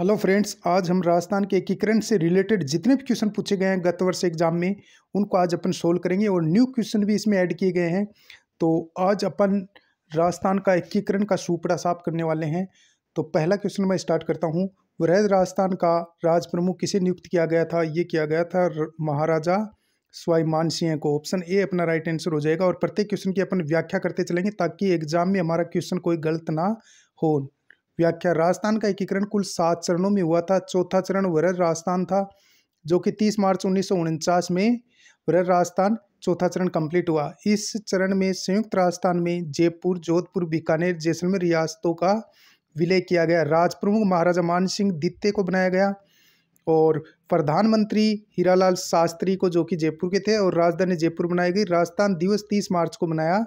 hello friends आज हम राजस्थान के एकीकरण से रिलेटेड जितने भी क्वेश्चन पूछे गए हैं गत वर्ष एग्जाम में उनको आज अपन सोल्व करेंगे और न्यू क्वेश्चन भी इसमें ऐड किए गए हैं तो आज अपन राजस्थान का एकीकरण का सुपड़ा साफ करने वाले हैं तो पहला क्वेश्चन मैं स्टार्ट करता हूँ वह राजस्थान का राज प्रमुख किसे नियुक्त किया गया था ये किया गया था महाराजा स्वाईमान सिंह को ऑप्शन ए अपना राइट आंसर हो जाएगा और प्रत्येक क्वेश्चन की अपन व्याख्या करते चलेंगे ताकि एग्जाम में हमारा क्वेश्चन कोई गलत ना हो व्याख्या राजस्थान का एकीकरण कुल सात चरणों में हुआ था चौथा चरण वरज राजस्थान था जो कि 30 मार्च उन्नीस में वरद राजस्थान चौथा चरण कंप्लीट हुआ इस चरण में संयुक्त राजस्थान में जयपुर जोधपुर बीकानेर जैसलमेर रियासतों का विलय किया गया राज प्रमुख महाराजा मान सिंह दित्य को बनाया गया और प्रधानमंत्री हीरालाल शास्त्री को जो कि जयपुर के थे और राजधानी जयपुर बनाई गई राजस्थान दिवस तीस मार्च को मनाया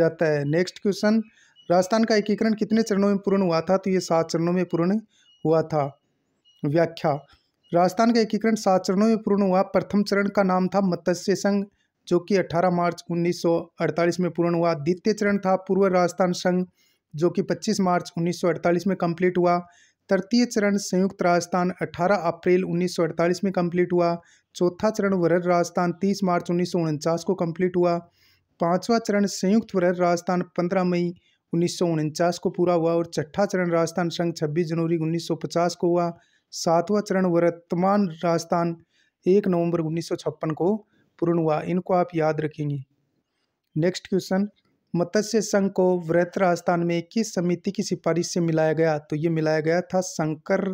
जाता है नेक्स्ट क्वेश्चन राजस्थान का एकीकरण कितने चरणों में पूर्ण हुआ था तो ये सात चरणों में पूर्ण हुआ था व्याख्या राजस्थान का एकीकरण सात चरणों में पूर्ण हुआ प्रथम चरण का नाम था मत्स्य संघ जो कि 18 मार्च 1948 में पूर्ण हुआ द्वितीय चरण था पूर्व राजस्थान संघ जो कि 25 मार्च 1948 में कंप्लीट हुआ तृतीय चरण संयुक्त राजस्थान 18 अप्रैल 1948 में कंप्लीट हुआ चौथा चरण वरर राजस्थान 30 मार्च उन्नीस को कंप्लीट हुआ पांचवा चरण संयुक्त वरर राजस्थान 15 मई उन्नीस को पूरा हुआ और छठा चरण राजस्थान संघ 26 जनवरी 1950 को हुआ सातवां चरण वर्तमान राजस्थान 1 नवंबर छप्पन को पूर्ण हुआ इनको आप याद रखेंगे नेक्स्ट क्वेश्चन मत्स्य संघ को व्रत राजस्थान में किस समिति की सिफारिश से मिलाया गया तो ये मिलाया गया था शंकर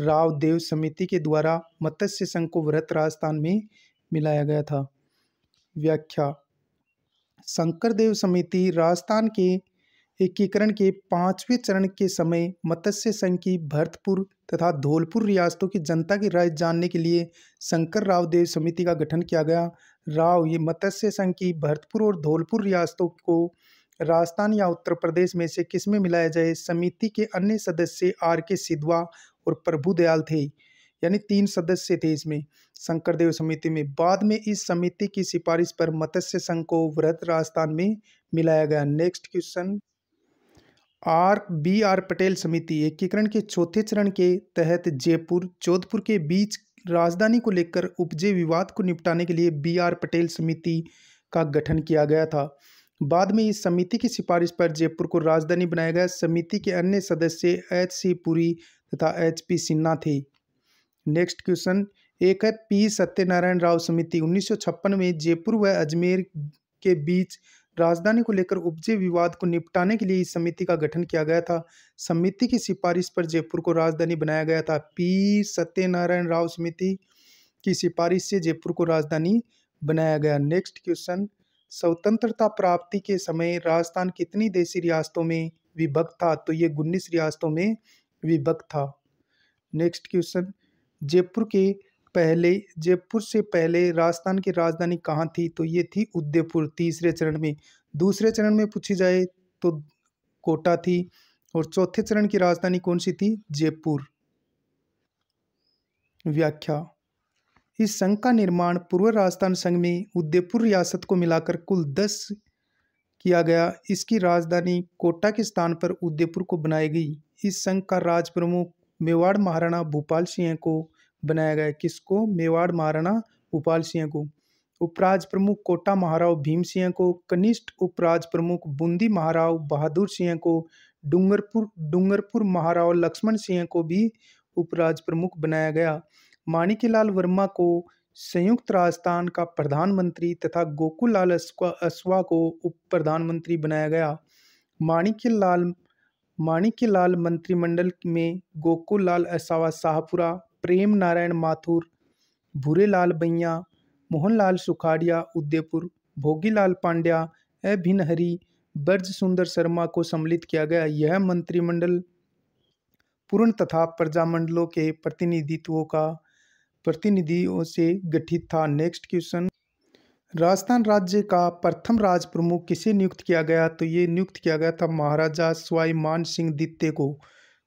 राव देव समिति के द्वारा मत्स्य संघ को व्रत राजस्थान में मिलाया गया था व्याख्या शंकर देव समिति राजस्थान के एकीकरण के पाँचवें चरण के समय मत्स्य संघ की भरतपुर तथा धौलपुर रियासतों की जनता की राय जानने के लिए शंकर राव देव समिति का गठन किया गया राव ये मत्स्य संघ की भरतपुर और धौलपुर रियासतों को राजस्थान या उत्तर प्रदेश में से किसमें मिलाया जाए समिति के अन्य सदस्य आर के सिद्धवा और प्रभु दयाल थे यानी तीन सदस्य थे इसमें शंकर देव समिति में बाद में इस समिति की सिफारिश पर मत्स्य संघ को वृहत राजस्थान में मिलाया गया next question R B R Patel समिति एकीकरण के चौथे चरण के तहत जयपुर जोधपुर के बीच राजधानी को लेकर उपजे विवाद को निपटाने के लिए बी आर पटेल समिति का गठन किया गया था बाद में इस समिति की सिफारिश पर जयपुर को राजधानी बनाया गया समिति के अन्य सदस्य एच सी पुरी तथा एच पी सिन्हा थे नेक्स्ट क्वेश्चन एक है पी सत्यनारायण राव समिति उन्नीस में जयपुर व अजमेर के बीच राजधानी को लेकर उपजे विवाद को निपटाने के लिए इस समिति का गठन किया गया था समिति की सिफारिश पर जयपुर को राजधानी बनाया गया था पी सत्यनारायण राव समिति की सिफारिश से जयपुर को राजधानी बनाया गया नेक्स्ट क्वेश्चन स्वतंत्रता प्राप्ति के समय राजस्थान कितनी देसी रियासतों में विभक्त था तो ये उन्नीस रियासतों में विभक्त था नेक्स्ट क्वेश्चन जयपुर के पहले जयपुर से पहले राजस्थान की राजधानी कहाँ थी तो ये थी उदयपुर तीसरे चरण में दूसरे चरण में पूछी जाए तो कोटा थी और चौथे चरण की राजधानी कौन सी थी जयपुर व्याख्या इस संघ का निर्माण पूर्व राजस्थान संघ में उदयपुर रियासत को मिलाकर कुल दस किया गया इसकी राजधानी कोटा के स्थान पर उदयपुर को बनाई गई इस संघ का राज प्रमुख मेवाड़ महाराणा भोपाल सिंह को बनाया गया किसको मेवाड़ महाराणा भूपाल सिंह को उपराज प्रमुख कोटा महाराव भीम सिंह को कनिष्ठ उपराज प्रमुख बूंदी महाराव बहादुर सिंह को डूंगरपुर डूंगरपुर महाराव लक्ष्मण सिंह को भी उपराज प्रमुख बनाया गया माणिकीलाल वर्मा को संयुक्त राजस्थान का प्रधानमंत्री तथा गोकुल लाल असवा को उप प्रधानमंत्री बनाया गया माणिकीलाल माणिक्यलाल मंत्रिमंडल में गोकुल लाल असावा शाहपुरा प्रेम नारायण माथुर भूरेलाल भैया मोहनलाल सुखाड़िया उदयपुर भोगीलाल पांड्या ए भिनहरी ब्रज सुंदर शर्मा को सम्मिलित किया गया यह मंत्रिमंडल पूर्ण तथा प्रजामंडलों के प्रतिनिधित्वों का प्रतिनिधियों से गठित था नेक्स्ट क्वेश्चन राजस्थान राज्य का प्रथम राज प्रमुख किसे नियुक्त किया गया तो ये नियुक्त किया गया था महाराजा स्वाईमान सिंह दित्ते को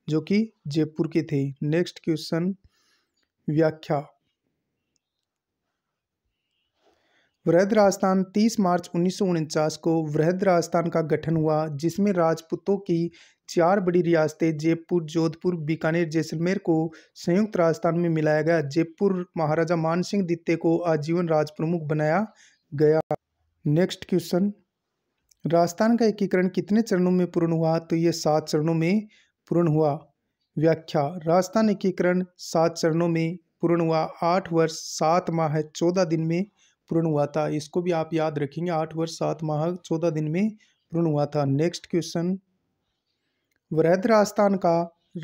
जो कि जयपुर के थे नेक्स्ट क्वेश्चन व्याख्या वृहद राजस्थान 30 मार्च उन्नीस को वृहद राजस्थान का गठन हुआ जिसमें राजपूतों की चार बड़ी रियासतें जयपुर जोधपुर बीकानेर जैसलमेर को संयुक्त राजस्थान में मिलाया गया जयपुर महाराजा मान सिंह दित्ते को आजीवन राज प्रमुख बनाया गया नेक्स्ट क्वेश्चन राजस्थान का एकीकरण कितने चरणों में पूर्ण हुआ तो ये सात चरणों में पूर्ण हुआ व्याख्या राजस्थान एकीकरण सात चरणों में पूर्ण हुआ आठ वर्ष सात माह चौदह दिन में पूर्ण हुआ था इसको भी आप याद रखेंगे आठ वर्ष सात माह चौदह दिन में पूर्ण हुआ था नेक्स्ट क्वेश्चन वृहद राजस्थान का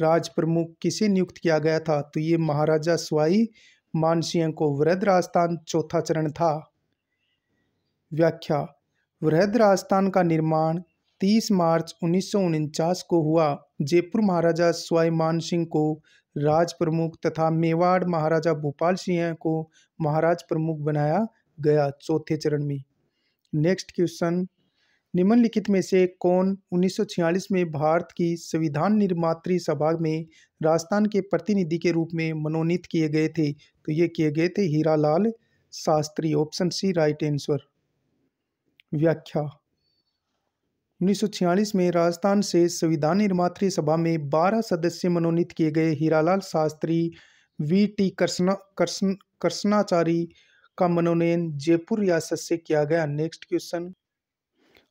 राज प्रमुख किसे नियुक्त किया गया था तो ये महाराजा स्वाई मानसिंह को वृहद राजस्थान चौथा चरण था व्याख्या वृहद राजस्थान का निर्माण 30 मार्च उन्नीस को हुआ जयपुर महाराजा स्वाई मान सिंह को राज प्रमुख तथा मेवाड़ महाराजा भोपाल सिंह को महाराज प्रमुख बनाया गया चौथे चरण में नेक्स्ट क्वेश्चन निम्नलिखित में से कौन 1946 में भारत की संविधान निर्मात्री सभा में राजस्थान के प्रतिनिधि के रूप में मनोनीत किए गए थे तो ये किए गए थे Hiralal Shastri option C right answer व्याख्या 1946 में राजस्थान से संविधान निर्मात सभा में 12 सदस्य मनोनीत किए गए हीरालाल शास्त्री वी टी कृष्णा कृष्णाचारी का मनोनयन जयपुर रियासत से किया गया नेक्स्ट क्वेश्चन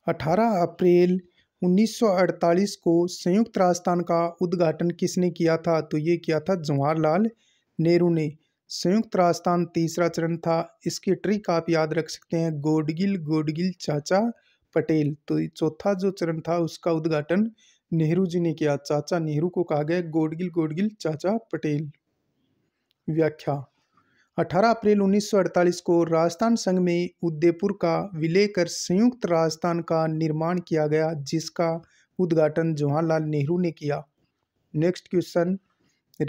18 अप्रैल 1948 को संयुक्त राजस्थान का उद्घाटन किसने किया था तो ये किया था जवाहरलाल नेहरू ने संयुक्त राजस्थान तीसरा चरण था इसकी ट्रिक आप याद रख सकते हैं गोडगिल गोडगिल चाचा पटेल तो चौथा जो चरण था उसका उद्घाटन नेहरू जी ने किया चाचा नेहरू को कहा गया गोडगिल गोडगिल चाचा पटेल व्याख्या 18 अप्रैल 1948 को राजस्थान संघ में उदयपुर का विलय कर संयुक्त राजस्थान का निर्माण किया गया जिसका उद्घाटन जवाहरलाल नेहरू ने किया नेक्स्ट क्वेश्चन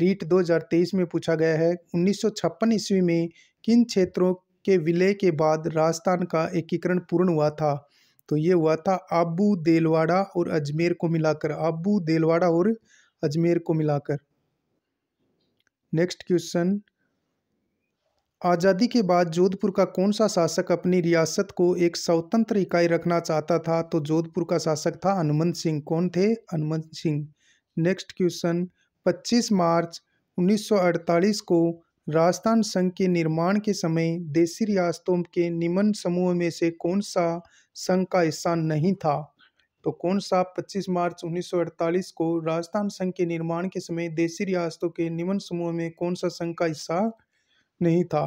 रीट 2023 में पूछा गया है उन्नीस ईस्वी में किन क्षेत्रों के विलय के बाद राजस्थान का एकीकरण पूर्ण हुआ था तो ये हुआ था आबू देलवाड़ा और अजमेर को मिलाकर आबू देलवाड़ा और अजमेर को मिलाकर नेक्स्ट क्वेश्चन आज़ादी के बाद जोधपुर का कौन सा शासक अपनी रियासत को एक स्वतंत्र इकाई रखना चाहता था तो जोधपुर का शासक था हनुमंत सिंह कौन थे हनुमंत सिंह नेक्स्ट क्वेश्चन 25 मार्च 1948 को राजस्थान संघ के निर्माण के समय देसी रियासतों के निम्न समूह में से कौन सा संघ का हिस्सा नहीं था तो कौन सा 25 मार्च 1948 को राजस्थान संघ के निर्माण के समय देसी रियासतों के निम्न समूह में कौन सा संघ का हिस्सा नहीं था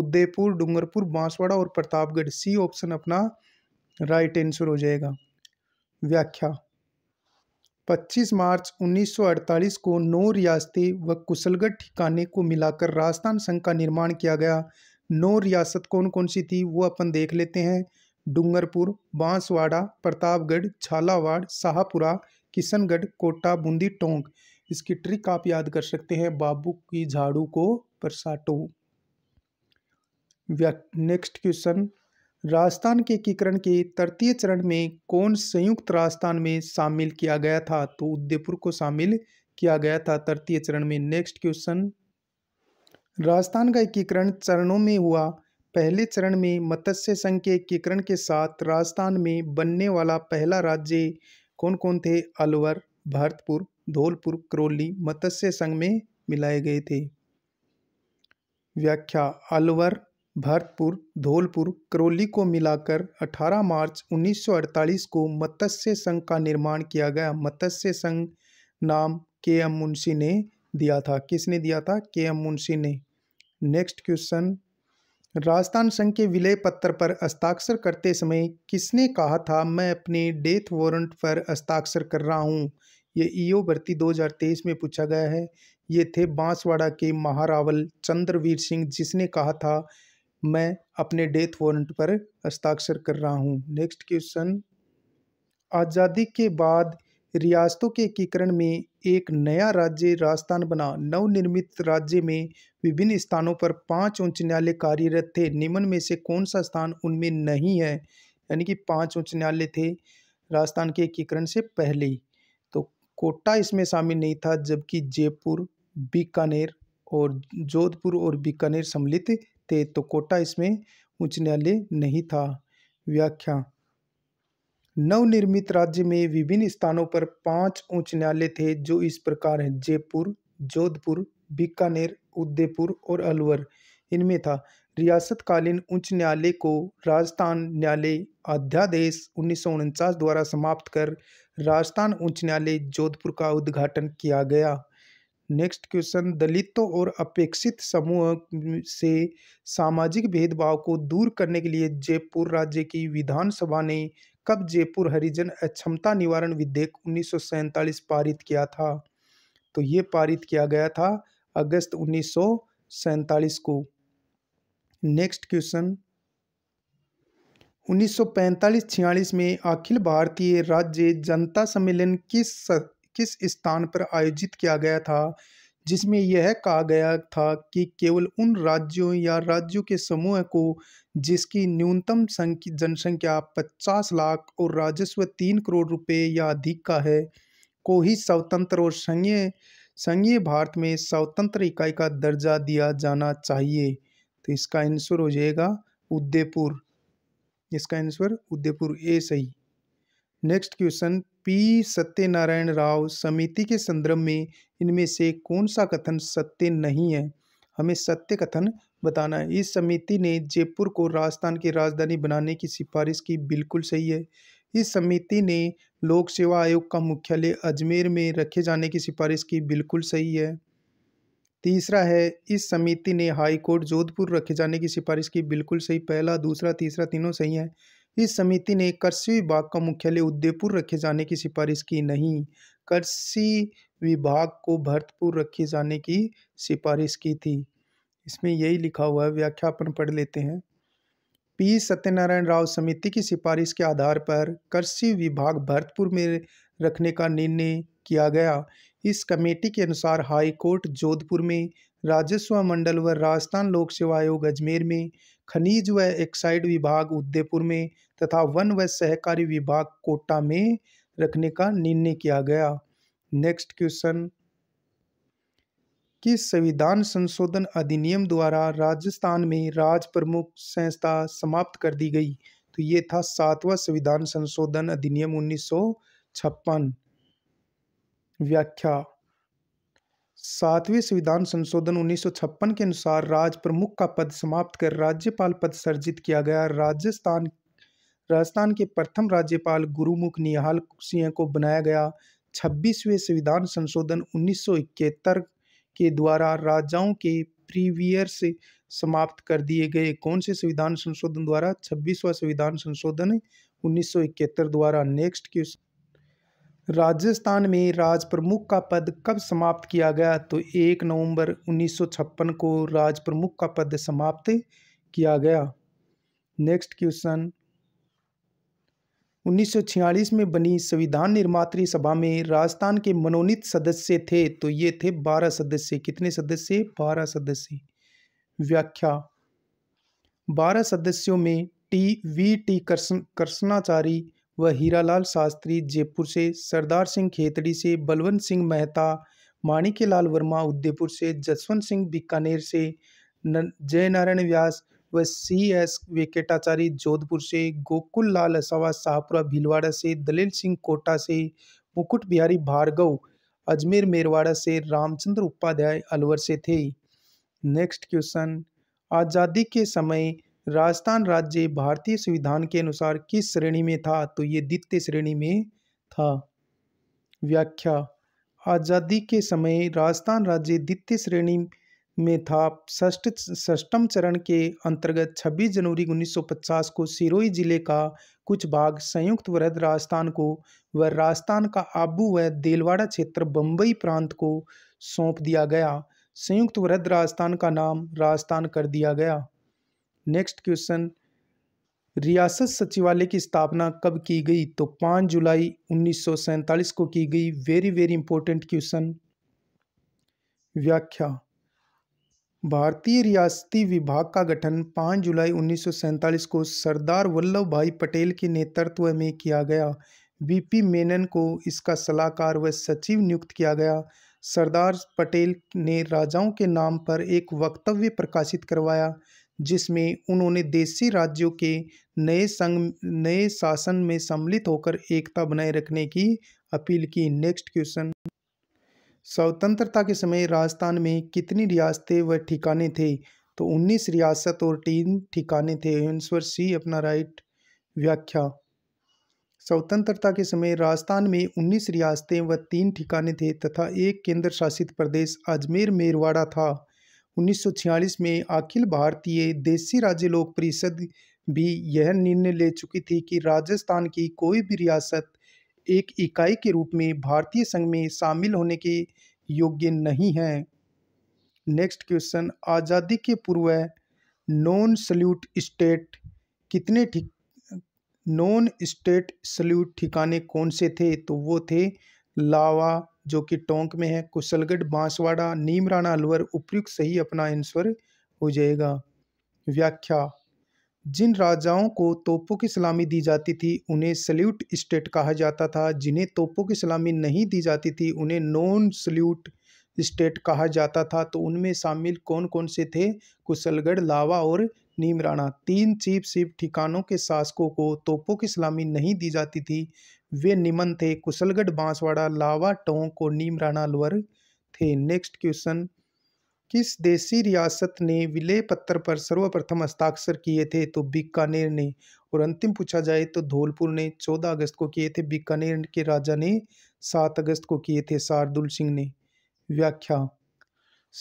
उदयपुर डूंगरपुर बांसवाड़ा और प्रतापगढ़ सी ऑप्शन अपना राइट आंसर हो जाएगा व्याख्या 25 मार्च 1948 को नौ रियासतें व कुशलगढ़ ठिकाने को मिलाकर राजस्थान संघ का निर्माण किया गया नौ रियासत कौन कौन सी थी वो अपन देख लेते हैं डूंगरपुर बांसवाड़ा प्रतापगढ़ झालावाड़ शाहपुरा किशनगढ़ कोटा बूंदी टोंक इसकी ट्रिक आप याद कर सकते हैं बाबू की झाड़ू को परसाटो नेक्स्ट क्वेश्चन राजस्थान के एकीकरण के तृतीय चरण में कौन संयुक्त राजस्थान में शामिल किया गया था तो उदयपुर को शामिल किया गया था तृतीय चरण में नेक्स्ट क्वेश्चन राजस्थान का एकीकरण चरणों में हुआ पहले चरण में मत्स्य संघ के एकीकरण के साथ राजस्थान में बनने वाला पहला राज्य कौन कौन थे अलवर भरतपुर धौलपुर करौली मत्स्य संघ में मिलाए गए थे व्याख्या अलवर भरतपुर धौलपुर करौली को मिलाकर 18 मार्च 1948 को मत्स्य संघ का निर्माण किया गया मत्स्य संघ नाम के एम मुंशी ने दिया था किसने दिया था के एम मुंशी ने नेक्स्ट क्वेश्चन राजस्थान संघ के विलय पत्र पर हस्ताक्षर करते समय किसने कहा था मैं अपने डेथ वारंट पर हस्ताक्षर कर रहा हूँ ये ईओ भर्ती 2023 में पूछा गया है ये थे बांसवाड़ा के महारावल चंद्रवीर सिंह जिसने कहा था मैं अपने डेथ वारंट पर हस्ताक्षर कर रहा हूँ नेक्स्ट क्वेश्चन आज़ादी के बाद रियासतों के एकीकरण में एक नया राज्य राजस्थान बना नवनिर्मित राज्य में विभिन्न स्थानों पर पांच उच्च न्यायालय कार्यरत थे निम्न में से कौन सा स्थान उनमें नहीं है यानी कि पांच उच्च न्यायालय थे राजस्थान के एकीकरण से पहले तो कोटा इसमें शामिल नहीं था जबकि जयपुर बीकानेर और जोधपुर और बीकानेर सम्मिलित थे तो कोटा इसमें उच्च न्यायालय नहीं था व्याख्या नवनिर्मित राज्य में विभिन्न स्थानों पर पांच उच्च न्यायालय थे जो इस प्रकार हैं जयपुर जोधपुर बीकानेर उदयपुर और अलवर इनमें था रियासतकालीन उच्च न्यायालय को राजस्थान न्यायालय अध्यादेश उन्नीस द्वारा समाप्त कर राजस्थान उच्च न्यायालय जोधपुर का उद्घाटन किया गया नेक्स्ट क्वेश्चन दलितों और अपेक्षित समूह से सामाजिक भेदभाव को दूर करने के लिए जयपुर राज्य की विधानसभा ने कब जयपुर हरिजन अक्षमता निवारण विधेयक उन्नीस पारित किया था तो ये पारित किया गया था अगस्त उन्नीस को नेक्स्ट क्वेश्चन 1945-46 में अखिल भारतीय राज्य जनता सम्मेलन किस किस स्थान पर आयोजित किया गया था जिसमें यह कहा गया था कि केवल उन राज्यों या राज्यों के समूह को जिसकी न्यूनतम जनसंख्या पचास लाख और राजस्व तीन करोड़ रुपए या अधिक का है को ही स्वतंत्र और संघीय संघीय भारत में स्वतंत्र इकाई का दर्जा दिया जाना चाहिए तो इसका आंसर हो जाएगा उदयपुर इसका आंसर उदयपुर ए सही next question P Satyanarayan Rao समिति के संदर्भ में इनमें से कौन सा कथन सत्य नहीं है हमें सत्य कथन बताना है इस समिति ने जयपुर को राजस्थान की राजधानी बनाने की सिफारिश की बिल्कुल सही है इस समिति ने लोक सेवा आयोग का मुख्यालय अजमेर में रखे जाने की सिफारिश की बिल्कुल सही है तीसरा है इस समिति ने हाई कोर्ट जोधपुर रखे जाने की सिफारिश की बिल्कुल सही पहला दूसरा तीसरा तीनों सही है इस समिति ने कृषि विभाग का मुख्यालय उदयपुर रखे जाने की सिफारिश की नहीं कृषि विभाग को भरतपुर रखे जाने की सिफारिश की थी इसमें यही लिखा हुआ है व्याख्यापन पढ़ लेते हैं पी सत्यनारायण राव समिति की सिफारिश के आधार पर कृषि विभाग भरतपुर में रखने का निर्णय किया गया इस कमेटी के अनुसार हाईकोर्ट जोधपुर में राजस्व मंडल व राजस्थान लोक सेवा आयोग अजमेर में खनिज व एक्साइड विभाग उदयपुर में तथा वन व सहकारी विभाग कोटा में रखने का निर्णय किया गया नेक्स्ट क्वेश्चन कि संविधान संशोधन अधिनियम द्वारा राजस्थान में राज प्रमुख संस्था समाप्त कर दी गई तो ये था सातवां संविधान संशोधन अधिनियम उन्नीस व्याख्या सातवें संविधान संशोधन उन्नीस के अनुसार राज प्रमुख का पद समाप्त कर राज्यपाल पद सर्जित किया गया राजस्थान राजस्थान के प्रथम राज्यपाल गुरुमुख निहाल सिंह को बनाया गया छब्बीसवें संविधान संशोधन उन्नीस के द्वारा राजाओं के प्रीवियर्स समाप्त कर दिए गए कौन से संविधान संशोधन द्वारा छब्बीसवा संविधान संशोधन उन्नीस द्वारा नेक्स्ट क्वेश्चन राजस्थान में राज प्रमुख का पद कब समाप्त किया गया तो एक नवंबर 1956 को राज प्रमुख का पद समाप्त किया गया नेक्स्ट क्वेश्चन 1946 में बनी संविधान निर्मात्री सभा में राजस्थान के मनोनीत सदस्य थे तो ये थे 12 सदस्य कितने सदस्य 12 सदस्य व्याख्या 12 सदस्यों में टी वी टी कृष्णाचारी कर्सन, व हीरालाल शास्त्री जयपुर से सरदार सिंह खेतड़ी से बलवंत सिंह मेहता माणिक्य लाल वर्मा उदयपुर से जसवंत सिंह बीकानेर से जयनारायण व्यास व सी एस वेंकटाचारी जोधपुर से गोकुल लाल असावा शाहपुरा भीलवाड़ा से दलेल सिंह कोटा से मुकुट बिहारी भार्गव अजमेर मेरवाड़ा से रामचंद्र उपाध्याय अलवर से थे नेक्स्ट क्वेश्चन आज़ादी के समय राजस्थान राज्य भारतीय संविधान के अनुसार किस श्रेणी में था तो ये द्वितीय श्रेणी में था व्याख्या आज़ादी के समय राजस्थान राज्य द्वितीय श्रेणी में था षष्ठ षष्टम चरण के अंतर्गत 26 जनवरी 1950 को सिरोही जिले का कुछ भाग संयुक्त वृद्ध राजस्थान को व राजस्थान का आबू व देलवाड़ा क्षेत्र बम्बई प्रांत को सौंप दिया गया संयुक्त वृद्ध राजस्थान का नाम राजस्थान कर दिया गया नेक्स्ट क्वेश्चन रियासत सचिवालय की स्थापना कब की गई तो पाँच जुलाई उन्नीस को की गई वेरी वेरी इंपॉर्टेंट क्वेश्चन व्याख्या भारतीय रियासती विभाग का गठन 5 जुलाई उन्नीस को सरदार वल्लभ भाई पटेल के नेतृत्व में किया गया वीपी मेनन को इसका सलाहकार व सचिव नियुक्त किया गया सरदार पटेल ने राजाओं के नाम पर एक वक्तव्य प्रकाशित करवाया जिसमें उन्होंने देशी राज्यों के नए संघ नए शासन में सम्मिलित होकर एकता बनाए रखने की अपील की नेक्स्ट क्वेश्चन स्वतंत्रता के समय राजस्थान में कितनी रियासतें व ठिकाने थे तो 19 रियासत और तीन ठिकाने थे आंसर सी अपना राइट व्याख्या स्वतंत्रता के समय राजस्थान में 19 रियासतें व तीन ठिकाने थे तथा एक केंद्र शासित प्रदेश अजमेर मेरवाड़ा था 1946 में अखिल भारतीय देसी राज्य लोक परिषद भी यह निर्णय ले चुकी थी कि राजस्थान की कोई भी रियासत एक इकाई के रूप में भारतीय संघ में शामिल होने के योग्य नहीं है नेक्स्ट क्वेश्चन आज़ादी के पूर्व नॉन सल्यूट स्टेट कितने ठिक नॉन स्टेट सल्यूट ठिकाने कौन से थे तो वो थे लावा जो कि टोंक में है कुशलगढ़ बांसवाड़ा नीमराना अलवर उपयुक्त सही अपना आंसर हो जाएगा व्याख्या जिन राजाओं को तोपों की सलामी दी जाती थी उन्हें सल्यूट स्टेट कहा जाता था जिन्हें तोपों की सलामी नहीं दी जाती थी उन्हें नॉन सल्यूट स्टेट कहा जाता था तो उनमें शामिल कौन कौन से थे कुशलगढ़ लावा और नीमराणा तीन चीफ सिप ठिकानों के शासकों को तोपों की सलामी नहीं दी जाती थी वे निमन थे कुशलगढ़ बांसवाड़ा लावा टोंक नीम नीमराना लोअर थे नेक्स्ट क्वेश्चन किस देसी रियासत ने विलय पत्र पर सर्वप्रथम हस्ताक्षर किए थे तो बीकानेर ने और अंतिम पूछा जाए तो धौलपुर ने 14 अगस्त को किए थे बीकानेर के राजा ने 7 अगस्त को किए थे शार्दुल सिंह ने व्याख्या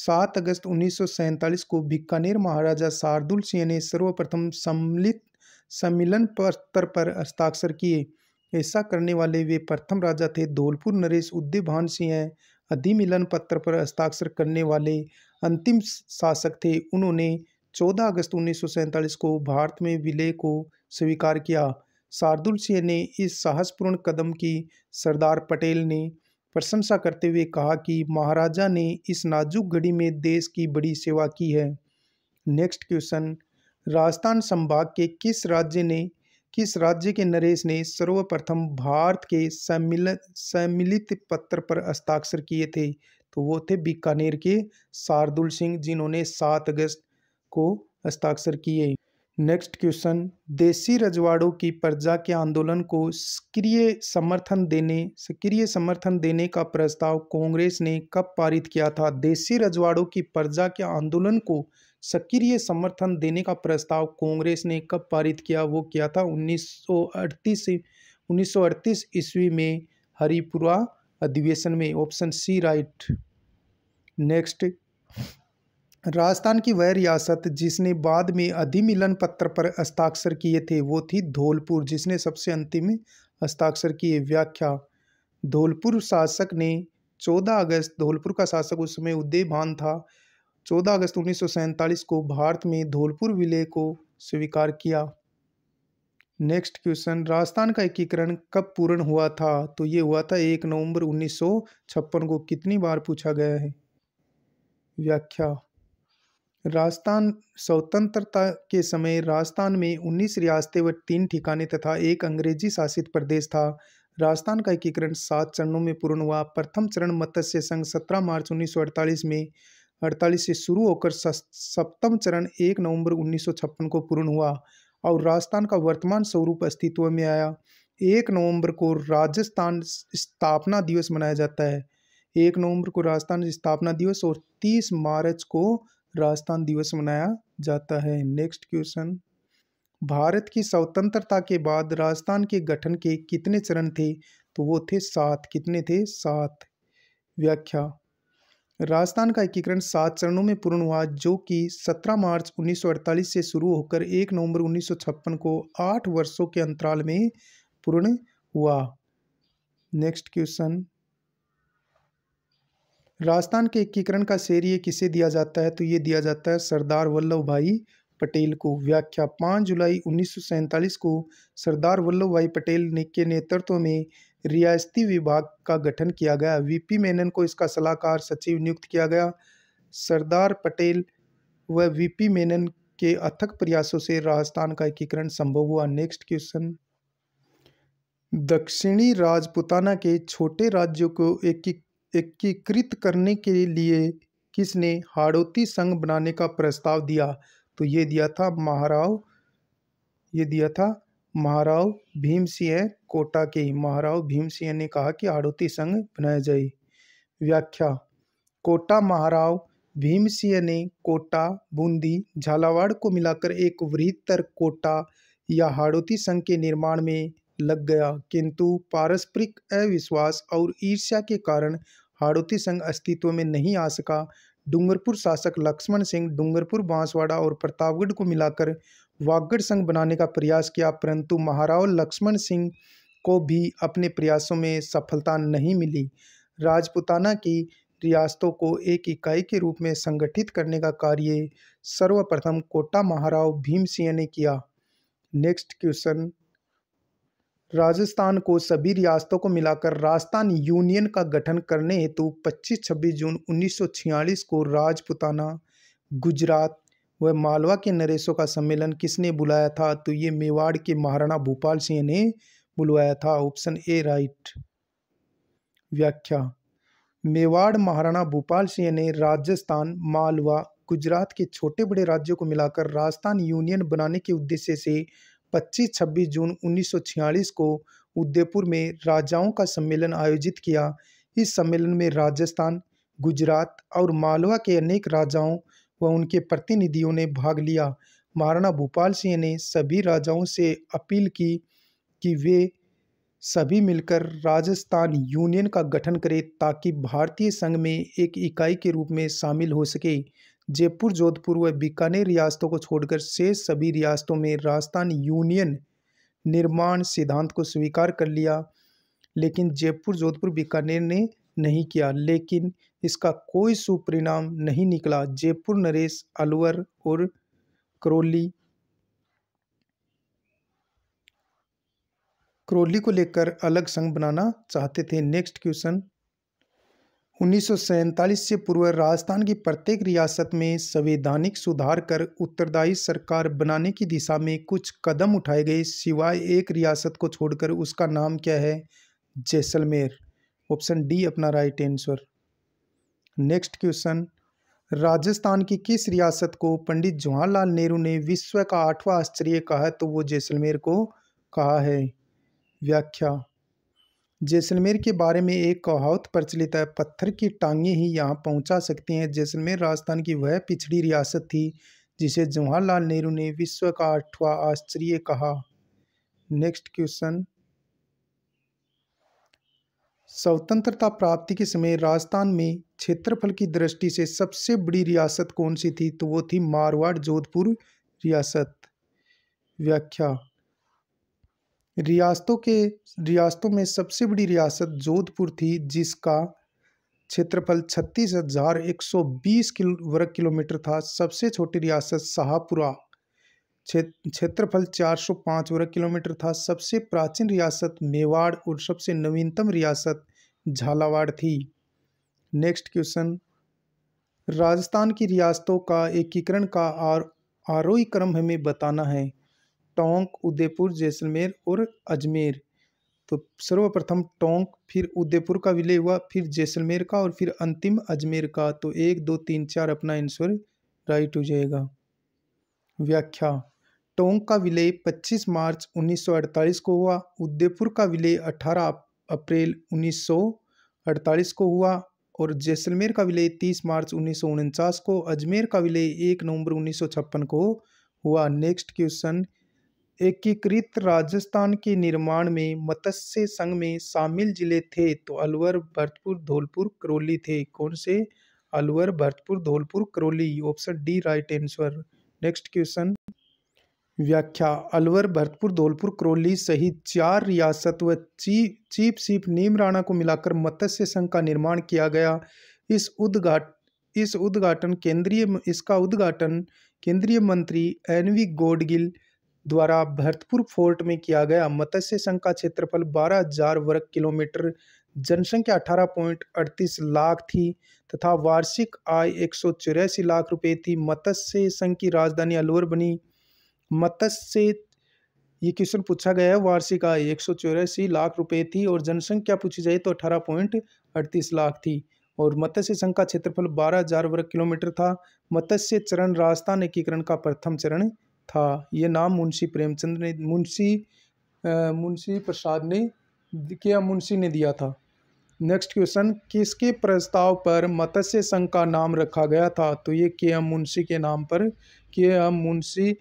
7 अगस्त उन्नीस को बीकानेर महाराजा शार्दुल सिंह ने सर्वप्रथम सम्मिलित सम्मिलन पत्र पर हस्ताक्षर किए ऐसा करने वाले वे प्रथम राजा थे धौलपुर नरेश उद्यभान सिंह अधिमिलन पत्र पर हस्ताक्षर करने वाले अंतिम शासक थे उन्होंने 14 अगस्त उन्नीस को भारत में विलय को स्वीकार किया शार्दुल सिंह ने इस साहसपूर्ण कदम की सरदार पटेल ने प्रशंसा करते हुए कहा कि महाराजा ने इस नाजुक घड़ी में देश की बड़ी सेवा की है नेक्स्ट क्वेश्चन राजस्थान संभाग के किस राज्य ने किस राज्य के नरेश ने सर्वप्रथम भारत के सम्मिल सम्मिलित पत्र पर हस्ताक्षर किए थे तो वो थे बीकानेर के शार्दुल सिंह जिन्होंने 7 अगस्त को हस्ताक्षर किए नेक्स्ट क्वेश्चन देसी रजवाड़ों की प्रजा के आंदोलन को सक्रिय समर्थन देने सक्रिय समर्थन देने का प्रस्ताव कांग्रेस ने कब पारित किया था देसी रजवाड़ों की प्रजा के आंदोलन को सक्रिय समर्थन देने का प्रस्ताव कांग्रेस ने कब पारित किया वो किया था 1938 से 1938 ईस्वी में हरिपुरा अधिवेशन में option C right next Rajasthan की वह रियासत जिसने बाद में अधिमिलन पत्र पर हस्ताक्षर किए थे वो थी धौलपुर जिसने सबसे अंतिम में हस्ताक्षर किए व्याख्या धौलपुर शासक ने 14 अगस्त धौलपुर का शासक उस समय उदय भान था 14 अगस्त उन्नीस को भारत में धौलपुर विलय को स्वीकार किया नेक्स्ट क्वेश्चन राजस्थान का एकीकरण कब पूर्ण हुआ था तो ये हुआ था एक नवंबर उन्नीस को कितनी बार पूछा गया है व्याख्या राजस्थान स्वतंत्रता के समय राजस्थान में 19 रियासतें व तीन ठिकाने तथा एक अंग्रेजी शासित प्रदेश था राजस्थान का एकीकरण सात चरणों में पूर्ण हुआ प्रथम चरण मत्स्य संघ 17 मार्च 1948 में अड़तालीस से शुरू होकर सप्तम चरण एक नवंबर उन्नीस को पूर्ण हुआ और राजस्थान का वर्तमान स्वरूप अस्तित्व में आया एक नवंबर को राजस्थान स्थापना दिवस मनाया जाता है एक नवंबर को राजस्थान स्थापना दिवस और तीस मार्च को राजस्थान दिवस मनाया जाता है नेक्स्ट क्वेश्चन भारत की स्वतंत्रता के बाद राजस्थान के गठन के कितने चरण थे तो वो थे सात कितने थे सात व्याख्या राजस्थान का एकीकरण सात चरणों में पूर्ण हुआ जो कि 17 मार्च 1948 से शुरू होकर 1 नवंबर 1956 को आठ वर्षों के अंतराल में पूर्ण हुआ नेक्स्ट क्वेश्चन राजस्थान के एकीकरण का श्रेय किसे दिया जाता है तो ये दिया जाता है सरदार वल्लभ भाई पटेल को व्याख्या 5 जुलाई उन्नीस को सरदार वल्लभ भाई पटेल ने के नेतृत्व में रियासती विभाग का गठन किया गया वीपी मेनन को इसका सलाहकार सचिव नियुक्त किया गया सरदार पटेल व वीपी मेनन के अथक प्रयासों से राजस्थान का एकीकरण संभव हुआ नेक्स्ट क्वेश्चन दक्षिणी राजपुताना के छोटे राज्यों को एकीकृत एक करने के लिए किसने हाड़ोती संघ बनाने का प्रस्ताव दिया तो ये दिया था महाराव ये दिया था महाराव भीम सिंह कोटा के महाराव भीम सिंह ने कहा कि आड़ोती संघ बनाया जाए व्याख्या कोटा महाराव भीम सिंह ने कोटा बूंदी झालावाड़ को मिलाकर एक वृहत्तर कोटा या हाड़ोती संघ के निर्माण में लग गया किंतु पारस्परिक अविश्वास और ईर्ष्या के कारण हाड़ोती संघ अस्तित्व में नहीं आ सका डूंगरपुर शासक लक्ष्मण सिंह डूंगरपुर बांसवाड़ा और प्रतापगढ़ को मिलाकर वागड़ संघ बनाने का प्रयास किया परंतु महाराव लक्ष्मण सिंह को भी अपने प्रयासों में सफलता नहीं मिली राजपुताना की रियासतों को एक इकाई के रूप में संगठित करने का कार्य सर्वप्रथम कोटा महाराव भीम सिंह ने किया नेक्स्ट क्वेश्चन राजस्थान को सभी रियासतों को मिलाकर राजस्थान यूनियन का गठन करने हेतु 25-26 जून 1946 को राजपुताना गुजरात वह मालवा के नरेशों का सम्मेलन किसने बुलाया था तो ये मेवाड़ के महाराणा भोपाल सिंह ने बुलवाया था ऑप्शन ए राइट व्याख्या मेवाड़ महाराणा भोपाल सिंह ने राजस्थान मालवा गुजरात के छोटे बड़े राज्यों को मिलाकर राजस्थान यूनियन बनाने के उद्देश्य से 25-26 जून 1946 को उदयपुर में राजाओं का सम्मेलन आयोजित किया इस सम्मेलन में राजस्थान गुजरात और मालवा के अनेक राजाओं व उनके प्रतिनिधियों ने भाग लिया महाराणा भोपाल सिंह ने सभी राजाओं से अपील की कि वे सभी मिलकर राजस्थान यूनियन का गठन करें ताकि भारतीय संघ में एक इकाई के रूप में शामिल हो सके जयपुर जोधपुर व बीकानेर रियासतों को छोड़कर शेष सभी रियासतों में राजस्थान यूनियन निर्माण सिद्धांत को स्वीकार कर लिया लेकिन जयपुर जोधपुर बीकानेर ने नहीं किया लेकिन इसका कोई सुपरिणाम नहीं निकला जयपुर नरेश अलवर और करौली करौली को लेकर अलग संघ बनाना चाहते थे नेक्स्ट क्वेश्चन उन्नीस से पूर्व राजस्थान की प्रत्येक रियासत में संवैधानिक सुधार कर उत्तरदायी सरकार बनाने की दिशा में कुछ कदम उठाए गए सिवाय एक रियासत को छोड़कर उसका नाम क्या है जैसलमेर ऑप्शन डी अपना right answer next question Rajasthan की किस रियासत को पंडित जवाहरलाल नेहरू ने विश्व का आठवां आश्चर्य कहा तो वो जैसलमेर को कहा है व्याख्या जैसलमेर के बारे में एक कहावत प्रचलित है पत्थर की टांगें ही यहाँ पहुँचा सकती हैं जैसलमेर राजस्थान की वह पिछड़ी रियासत थी जिसे जवाहरलाल नेहरू ने विश्व का आठवां आश्चर्य कहा नेक्स्ट क्वेश्चन स्वतंत्रता प्राप्ति के समय राजस्थान में क्षेत्रफल की दृष्टि से सबसे बड़ी रियासत कौन सी थी तो वो थी मारवाड़ जोधपुर रियासत व्याख्या रियासतों के रियासतों में सबसे बड़ी रियासत जोधपुर थी जिसका क्षेत्रफल छत्तीस हजार एक सौ बीस किलो वर्ग किलोमीटर था सबसे छोटी रियासत शाहपुरा क्षेत्रफल चार सौ पाँच वर्ग किलोमीटर था सबसे प्राचीन रियासत मेवाड़ और सबसे नवीनतम रियासत झालावाड़ थी नेक्स्ट क्वेश्चन राजस्थान की रियासतों का एकीकरण का आर आरोही क्रम हमें बताना है टोंक उदयपुर जैसलमेर और अजमेर तो सर्वप्रथम टोंक फिर उदयपुर का विलय हुआ फिर जैसलमेर का और फिर अंतिम अजमेर का तो एक दो तीन चार अपना आंसर राइट हो जाएगा व्याख्या टोंक का विलय 25 मार्च 1948 को हुआ उदयपुर का विलय 18 अप्रैल 1948 को हुआ और जैसलमेर का विलय 30 मार्च उन्नीस को अजमेर का विलय 1 नवंबर उन्नीस को हुआ नेक्स्ट क्वेश्चन एकीकृत राजस्थान के निर्माण में मत्स्य संघ में शामिल जिले थे तो अलवर भरतपुर धौलपुर करौली थे कौन से Alwar Bharatpur Dholpur Karauli option D right answer next question व्याख्या अलवर भरतपुर धौलपुर करौली सहित चार रियासत व ची, चीफ सीप नीम राणा को मिलाकर मत्स्य संघ का निर्माण किया गया इस उद्घाट इस उद्घाटन केंद्रीय इसका उद्घाटन केंद्रीय मंत्री एन वी गोडगिल द्वारा भरतपुर फोर्ट में किया गया मत्स्य संघ का क्षेत्रफल 12,000 वर्ग किलोमीटर जनसंख्या अठारह पॉइंट अड़तीस लाख थी तथा वार्षिक आय एक लाख रुपये थी मत्स्य संघ की राजधानी अलवर बनी मत्स्य ये क्वेश्चन पूछा गया है वार्षिक आय एक सौ चौरासी लाख रुपए थी और जनसंख्या पूछी जाए तो अठारह पॉइंट अड़तीस लाख थी और मत्स्य संघ का क्षेत्रफल बारह हजार वर्ग किलोमीटर था मत्स्य चरण राजस्थान एकीकरण का प्रथम चरण था ये नाम मुंशी प्रेमचंद ने मुंशी मुंशी प्रसाद ने क्या मुंशी ने दिया था नेक्स्ट क्वेश्चन किसके प्रस्ताव पर मत्स्य संघ का नाम रखा गया था तो ये के एम मुंशी के नाम पर के एम मुंशी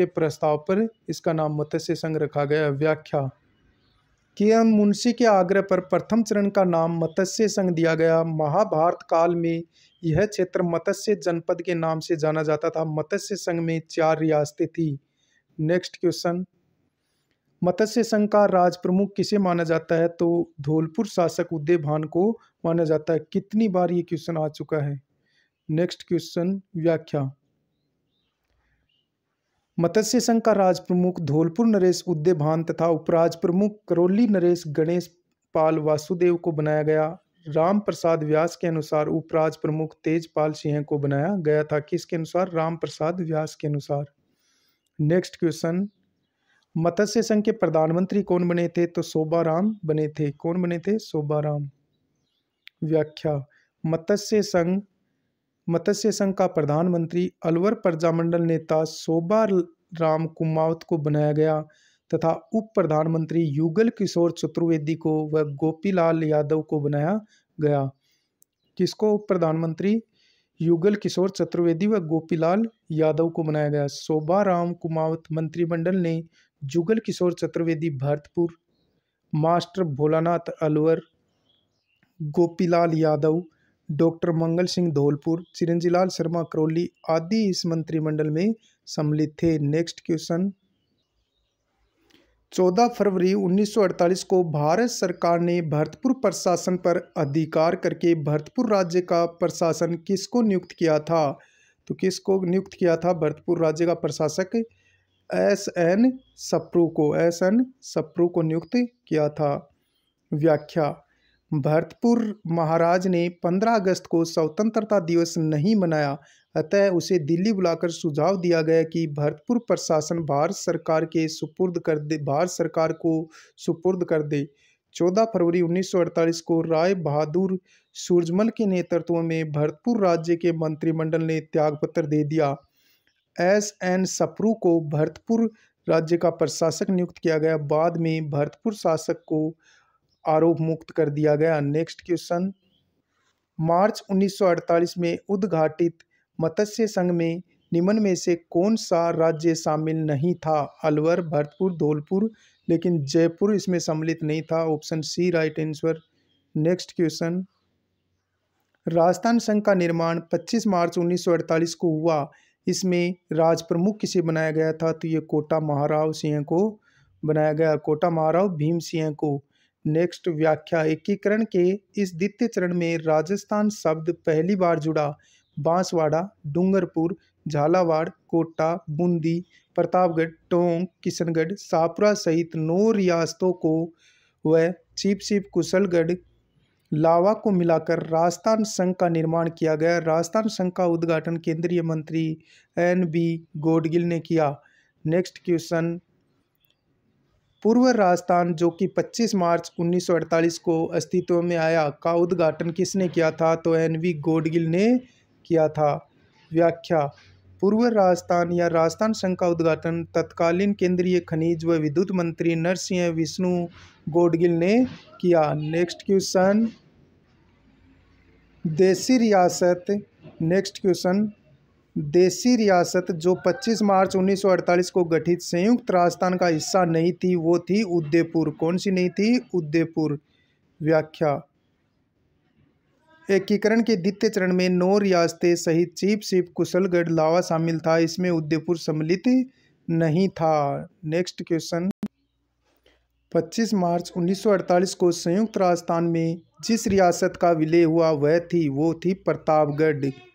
के प्रस्ताव पर इसका नाम मत्स्य संघ रखा गया व्याख्या के एम मुंशी के आग्रह पर प्रथम चरण का नाम मत्स्य संघ दिया गया महाभारत काल में यह क्षेत्र मत्स्य जनपद के नाम से जाना जाता था मत्स्य संघ में चार रियासतें थी नेक्स्ट क्वेश्चन मत्स्य संघ का राज प्रमुख किसे माना जाता है तो धौलपुर शासक उदय भान को माना जाता है कितनी बार ये क्वेश्चन आ चुका है नेक्स्ट क्वेश्चन व्याख्या मत्स्य संघ का राज प्रमुख धौलपुर नरेश उद्यभान तथा उपराज प्रमुख करौली नरेश गणेश पाल वासुदेव को बनाया गया राम प्रसाद व्यास के अनुसार उपराज प्रमुख तेजपाल सिंह को बनाया गया था किसके अनुसार राम प्रसाद व्यास के अनुसार नेक्स्ट क्वेश्चन मत्स्य संघ के प्रधानमंत्री कौन बने थे तो शोभा राम बने थे कौन बने थे शोभा राम व्याख्या मत्स्य संघ मत्स्य संघ का प्रधानमंत्री अलवर प्रजामंडल नेता शोभा राम कुमावत को बनाया गया तथा उप प्रधानमंत्री युगल किशोर चतुर्वेदी को व गोपीलाल यादव को बनाया गया किसको उप प्रधानमंत्री युगल किशोर चतुर्वेदी व गोपीलाल यादव को बनाया गया शोभा राम कुमावत मंत्रिमंडल ने जुगल किशोर चतुर्वेदी भरतपुर मास्टर भोलानाथ अलवर गोपीलाल यादव डॉक्टर मंगल सिंह धौलपुर चिरंजीलाल शर्मा करौली आदि इस मंत्रिमंडल में सम्मिलित थे नेक्स्ट क्वेश्चन 14 फरवरी 1948 को भारत सरकार ने भरतपुर प्रशासन पर अधिकार करके भरतपुर राज्य का प्रशासन किसको नियुक्त किया था तो किसको नियुक्त किया था भरतपुर राज्य का प्रशासक एस एन सप्रू को एस एन सप्रू को नियुक्त किया था व्याख्या भरतपुर महाराज ने 15 अगस्त को स्वतंत्रता दिवस नहीं मनाया अतः उसे दिल्ली बुलाकर सुझाव दिया गया कि भरतपुर प्रशासन भारत सरकार के सुपुर्द कर दे भारत सरकार को सुपुर्द कर दे 14 फरवरी 1948 को राय बहादुर सूरजमल के नेतृत्व में भरतपुर राज्य के मंत्रिमंडल ने त्यागपत्र दे दिया एस एन सप्रू को भरतपुर राज्य का प्रशासक नियुक्त किया गया बाद में भरतपुर शासक को आरोप मुक्त कर दिया गया नेक्स्ट क्वेश्चन मार्च 1948 में उद्घाटित मत्स्य संघ में निम्न में से कौन सा राज्य शामिल नहीं था अलवर भरतपुर धौलपुर लेकिन जयपुर इसमें सम्मिलित नहीं था option C right answer next question Rajasthan संघ का निर्माण 25 मार्च 1948 को हुआ इसमें राज प्रमुख किसे बनाया गया था तो ये कोटा महाराव सिंह को बनाया गया कोटा महाराव भीम सिंह को नेक्स्ट व्याख्या एकीकरण के इस द्वितीय चरण में राजस्थान शब्द पहली बार जुड़ा बांसवाड़ा डूंगरपुर झालावाड़ कोटा बूंदी प्रतापगढ़ टोंक किशनगढ़ सापुरा सहित नौ रियासतों को व चिप चिप कुशलगढ़ लावा को मिलाकर राजस्थान संघ का निर्माण किया गया राजस्थान संघ का उद्घाटन केंद्रीय मंत्री एन बी गोडगिल ने किया नेक्स्ट क्वेश्चन पूर्व राजस्थान जो कि 25 मार्च 1948 को अस्तित्व में आया का उद्घाटन किसने किया था तो एन वी गोडगिल ने किया था व्याख्या पूर्व राजस्थान या राजस्थान संघ का उद्घाटन तत्कालीन केंद्रीय खनिज व विद्युत मंत्री नरसिंह विष्णु गोडगिल ने किया नेक्स्ट क्वेश्चन देसी रियासत नेक्स्ट क्वेश्चन देसी रियासत जो 25 मार्च 1948 को गठित संयुक्त राजस्थान का हिस्सा नहीं थी वो थी उदयपुर कौन सी नहीं थी उदयपुर व्याख्या एकीकरण के द्वितीय चरण में नौ रियासतें सहित चीप सिप कुशलगढ़ लावा शामिल था इसमें उदयपुर सम्मिलित नहीं था नेक्स्ट क्वेश्चन 25 मार्च 1948 को संयुक्त राजस्थान में जिस रियासत का विलय हुआ वह थी वो थी प्रतापगढ़